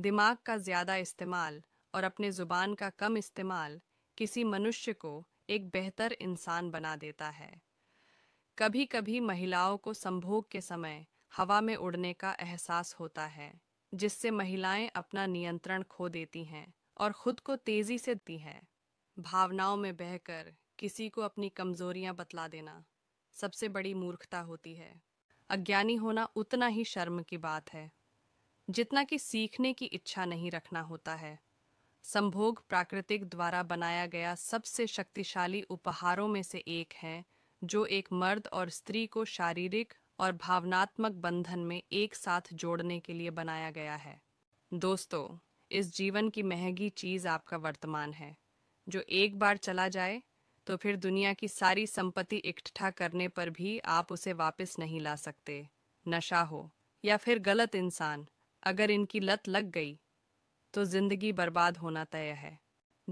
दिमाग का ज़्यादा इस्तेमाल और अपने ज़ुबान का कम इस्तेमाल किसी मनुष्य को एक बेहतर इंसान बना देता है कभी कभी महिलाओं को संभोग के समय हवा में उड़ने का एहसास होता है जिससे महिलाएं अपना नियंत्रण खो देती हैं और खुद को तेजी से दी हैं भावनाओं में बहकर किसी को अपनी कमजोरियां बतला देना सबसे बड़ी मूर्खता होती है अज्ञानी होना उतना ही शर्म की बात है जितना कि सीखने की इच्छा नहीं रखना होता है संभोग प्राकृतिक द्वारा बनाया गया सबसे शक्तिशाली उपहारों में से एक है जो एक मर्द और स्त्री को शारीरिक और भावनात्मक बंधन में एक साथ जोड़ने के लिए बनाया गया है दोस्तों इस जीवन की महंगी चीज़ आपका वर्तमान है जो एक बार चला जाए तो फिर दुनिया की सारी संपत्ति इकट्ठा करने पर भी आप उसे वापस नहीं ला सकते नशा हो या फिर गलत इंसान अगर इनकी लत लग गई तो जिंदगी बर्बाद होना तय है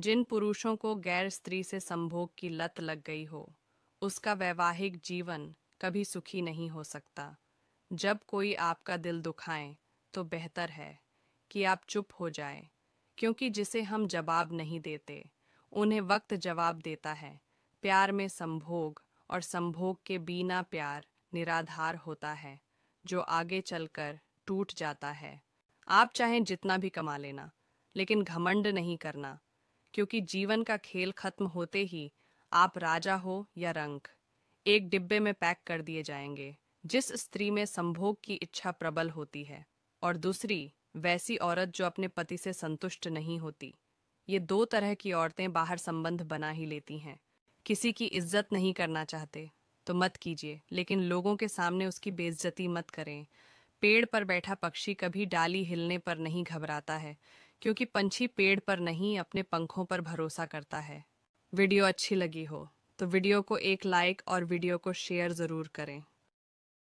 जिन पुरुषों को गैर स्त्री से संभोग की लत लग गई हो उसका वैवाहिक जीवन कभी सुखी नहीं हो सकता जब कोई आपका दिल दुखाए तो बेहतर है कि आप चुप हो जाए क्योंकि जिसे हम जवाब नहीं देते उन्हें वक्त जवाब देता है प्यार में संभोग और संभोग के बिना प्यार निराधार होता है जो आगे चलकर टूट जाता है आप चाहें जितना भी कमा लेना लेकिन घमंड नहीं करना क्योंकि जीवन का खेल खत्म होते ही आप राजा हो या रंक एक डिब्बे में पैक कर दिए जाएंगे जिस स्त्री में संभोग की इच्छा प्रबल होती है और दूसरी वैसी औरत जो अपने पति से संतुष्ट नहीं होती ये दो तरह की औरतें बाहर संबंध बना ही लेती हैं किसी की इज्जत नहीं करना चाहते तो मत कीजिए लेकिन लोगों के सामने उसकी बेइज्जती मत करें पेड़ पर बैठा पक्षी कभी डाली हिलने पर नहीं घबराता है क्योंकि पंछी पेड़ पर नहीं अपने पंखों पर भरोसा करता है वीडियो अच्छी लगी हो तो वीडियो को एक लाइक और वीडियो को शेयर ज़रूर करें